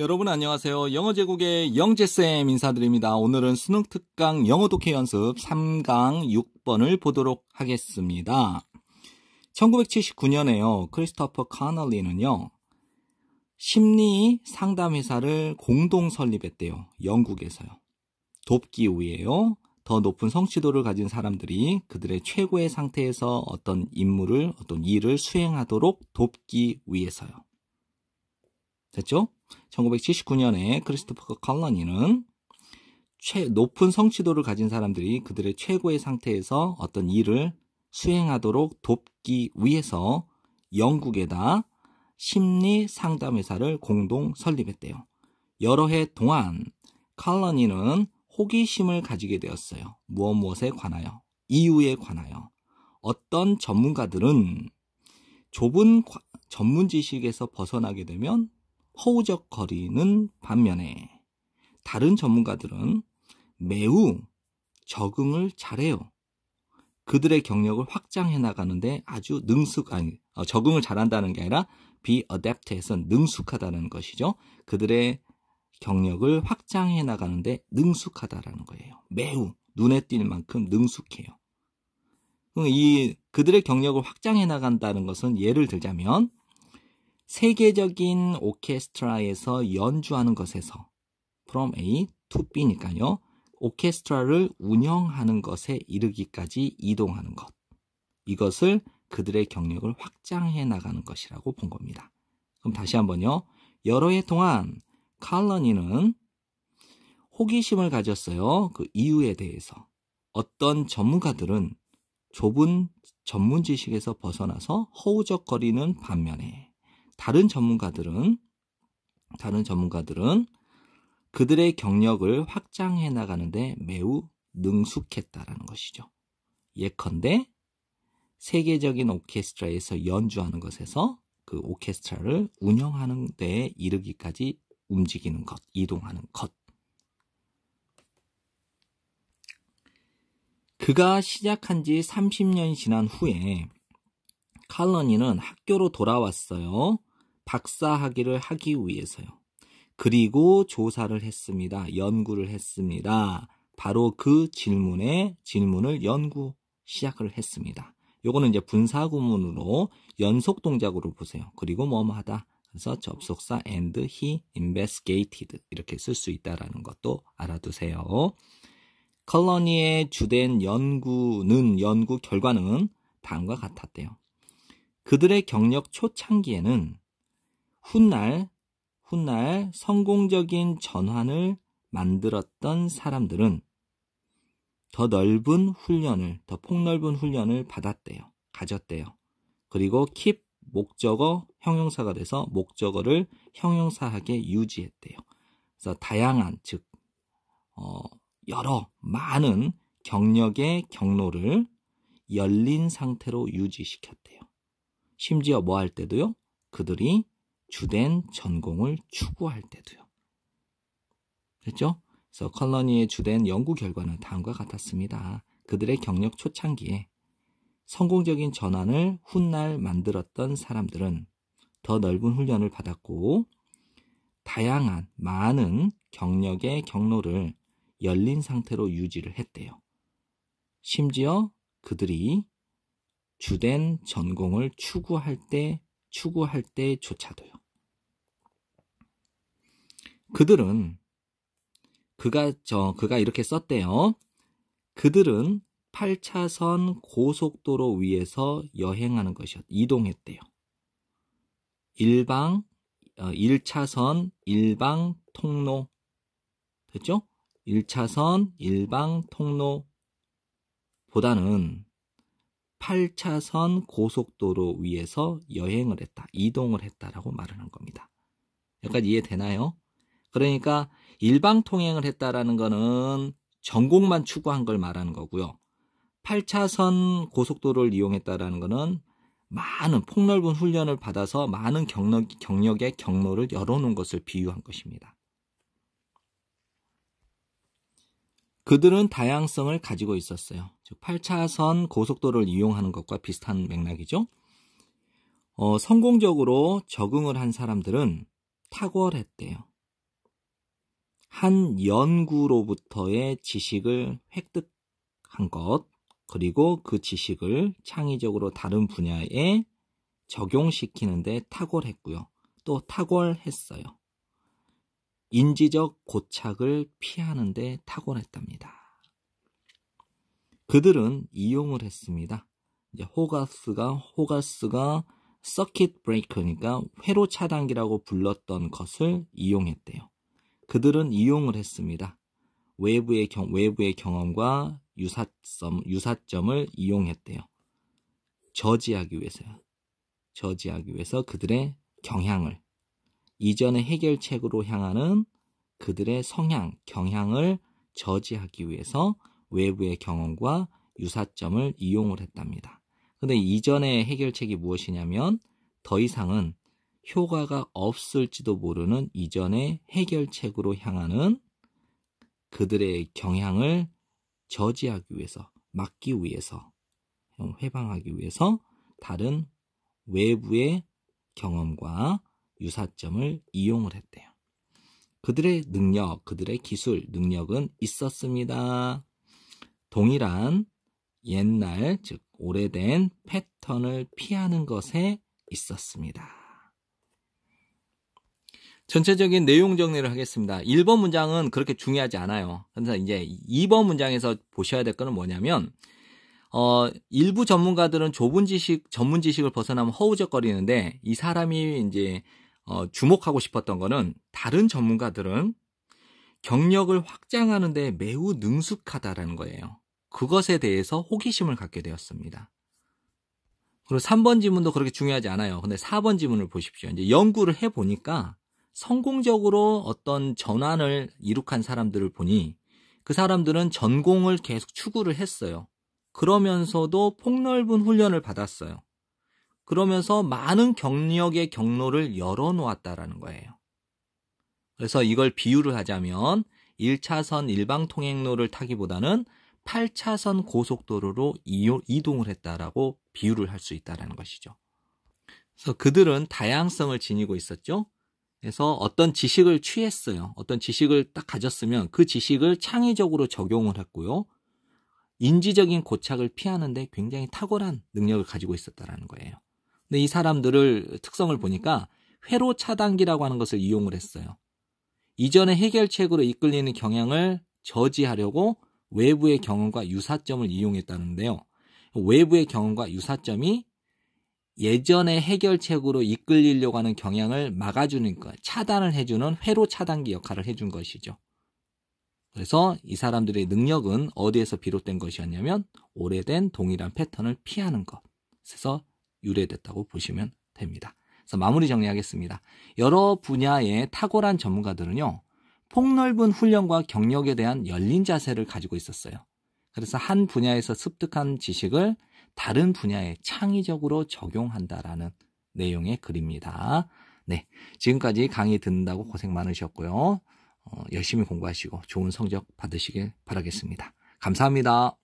여러분 안녕하세요. 영어 제국의 영재쌤 인사드립니다. 오늘은 수능 특강 영어 독해 연습 3강 6번을 보도록 하겠습니다. 1979년에요. 크리스토퍼 카널리는요. 심리 상담 회사를 공동 설립했대요. 영국에서요. 돕기 위해요. 더 높은 성취도를 가진 사람들이 그들의 최고의 상태에서 어떤 임무를, 어떤 일을 수행하도록 돕기 위해서요. 됐죠? 1979년에 크리스토퍼 칼러니는 높은 성취도를 가진 사람들이 그들의 최고의 상태에서 어떤 일을 수행하도록 돕기 위해서 영국에다 심리 상담회사를 공동 설립했대요. 여러 해 동안 칼러니는 호기심을 가지게 되었어요. 무엇 무엇에 관하여, 이유에 관하여. 어떤 전문가들은 좁은 전문 지식에서 벗어나게 되면 허우적거리는 반면에 다른 전문가들은 매우 적응을 잘해요. 그들의 경력을 확장해 나가는데 아주 능숙, 아니, 어, 적응을 잘한다는 게 아니라 be adapted에선 능숙하다는 것이죠. 그들의 경력을 확장해 나가는데 능숙하다라는 거예요. 매우 눈에 띌 만큼 능숙해요. 이 그들의 경력을 확장해 나간다는 것은 예를 들자면 세계적인 오케스트라에서 연주하는 것에서 from A to B니까요. 오케스트라를 운영하는 것에 이르기까지 이동하는 것. 이것을 그들의 경력을 확장해 나가는 것이라고 본 겁니다. 그럼 다시 한번요. 여러 해 동안 칼러니는 호기심을 가졌어요. 그 이유에 대해서. 어떤 전문가들은 좁은 전문 지식에서 벗어나서 허우적거리는 반면에 다른 전문가들은 다른 전문가들은 그들의 경력을 확장해 나가는데 매우 능숙했다라는 것이죠. 예컨대 세계적인 오케스트라에서 연주하는 것에서 그 오케스트라를 운영하는 데에 이르기까지 움직이는 것, 이동하는 것. 그가 시작한 지 30년이 지난 후에 칼런이는 학교로 돌아왔어요. 박사학위를 하기 위해서요. 그리고 조사를 했습니다. 연구를 했습니다. 바로 그 질문에 질문을 연구 시작을 했습니다. 요거는 이제 분사구문으로 연속 동작으로 보세요. 그리고 뭐뭐 하다. 그래서 접속사 and he investigated 이렇게 쓸 수 있다라는 것도 알아두세요. 컬러니의 주된 연구는 연구 결과는 다음과 같았대요. 그들의 경력 초창기에는 훗날, 훗날 성공적인 전환을 만들었던 사람들은 더 넓은 훈련을, 더 폭넓은 훈련을 받았대요. 가졌대요. 그리고 keep 목적어 형용사가 돼서 목적어를 형용사하게 유지했대요. 그래서 다양한, 즉, 어, 여러 많은 경력의 경로를 열린 상태로 유지시켰대요. 심지어 뭐 할 때도요, 그들이 주된 전공을 추구할 때도요. 됐죠? 그래서 컬러니의 주된 연구 결과는 다음과 같았습니다. 그들의 경력 초창기에 성공적인 전환을 훗날 만들었던 사람들은 더 넓은 훈련을 받았고 다양한 많은 경력의 경로를 열린 상태로 유지를 했대요. 심지어 그들이 주된 전공을 추구할 때 추구할 때조차도요. 그들은 그가 저 그가 이렇게 썼대요. 그들은 8차선 고속도로 위에서 여행하는 것이었 이동했대요. 일방 1차선 어, 일방 통로 됐죠? 1차선 일방 통로 보다는 8차선 고속도로 위에서 여행을 했다. 이동을 했다라고 말하는 겁니다. 여기까지 이해되나요? 그러니까 일방 통행을 했다라는 거는 전공만 추구한 걸 말하는 거고요. 8차선 고속도로를 이용했다라는 거는 많은 폭넓은 훈련을 받아서 많은 경력, 경력의 경로를 열어놓은 것을 비유한 것입니다. 그들은 다양성을 가지고 있었어요. 즉 8차선 고속도로를 이용하는 것과 비슷한 맥락이죠. 어, 성공적으로 적응을 한 사람들은 탁월했대요. 한 연구로부터의 지식을 획득한 것, 그리고 그 지식을 창의적으로 다른 분야에 적용시키는데 탁월했고요. 또 탁월했어요. 인지적 고착을 피하는데 탁월했답니다. 그들은 이용을 했습니다. 호가스가 호가스가 서킷 브레이크니까 회로 차단기라고 불렀던 것을 이용했대요. 그들은 이용을 했습니다. 외부의, 경, 외부의 경험과 유사점, 유사점을 이용했대요. 저지하기 위해서요. 저지하기 위해서 그들의 경향을 이전의 해결책으로 향하는 그들의 성향, 경향을 저지하기 위해서 외부의 경험과 유사점을 이용을 했답니다. 근데 이전의 해결책이 무엇이냐면 더 이상은 효과가 없을지도 모르는 이전의 해결책으로 향하는 그들의 경향을 저지하기 위해서, 막기 위해서, 회방하기 위해서 다른 외부의 경험과 유사점을 이용을 했대요. 그들의 능력, 그들의 기술, 능력은 있었습니다. 동일한 옛날, 즉, 오래된 패턴을 피하는 것에 있었습니다. 전체적인 내용 정리를 하겠습니다. 1번 문장은 그렇게 중요하지 않아요. 그래서 이제 2번 문장에서 보셔야 될 거는 뭐냐면 어, 일부 전문가들은 좁은 지식, 전문 지식을 벗어나면 허우적거리는데 이 사람이 이제 어, 주목하고 싶었던 거는 다른 전문가들은 경력을 확장하는데 매우 능숙하다라는 거예요. 그것에 대해서 호기심을 갖게 되었습니다. 그리고 3번 지문도 그렇게 중요하지 않아요. 근데 4번 지문을 보십시오. 이제 연구를 해보니까 성공적으로 어떤 전환을 이룩한 사람들을 보니 그 사람들은 전공을 계속 추구를 했어요. 그러면서도 폭넓은 훈련을 받았어요. 그러면서 많은 경력의 경로를 열어놓았다라는 거예요. 그래서 이걸 비유를 하자면 1차선 일방 통행로를 타기보다는 8차선 고속도로로 이동을 했다라고 비유를 할 수 있다라는 것이죠. 그래서 그들은 다양성을 지니고 있었죠. 그래서 어떤 지식을 취했어요. 어떤 지식을 딱 가졌으면 그 지식을 창의적으로 적용을 했고요. 인지적인 고착을 피하는데 굉장히 탁월한 능력을 가지고 있었다라는 거예요. 근데 이 사람들을 특성을 음. 보니까 회로 차단기라고 하는 것을 이용을 했어요. 이전의 해결책으로 이끌리는 경향을 저지하려고 외부의 경험과 유사점을 이용했다는데요. 외부의 경험과 유사점이 예전의 해결책으로 이끌리려고 하는 경향을 막아주는 것, 그 차단을 해주는 회로 차단기 역할을 해준 것이죠. 그래서 이 사람들의 능력은 어디에서 비롯된 것이었냐면 오래된 동일한 패턴을 피하는 것에서 유래됐다고 보시면 됩니다. 그래서 마무리 정리하겠습니다. 여러 분야의 탁월한 전문가들은요, 폭넓은 훈련과 경력에 대한 열린 자세를 가지고 있었어요. 그래서 한 분야에서 습득한 지식을 다른 분야에 창의적으로 적용한다라는 내용의 글입니다. 네. 지금까지 강의 듣는다고 고생 많으셨고요. 어, 열심히 공부하시고 좋은 성적 받으시길 바라겠습니다. 감사합니다.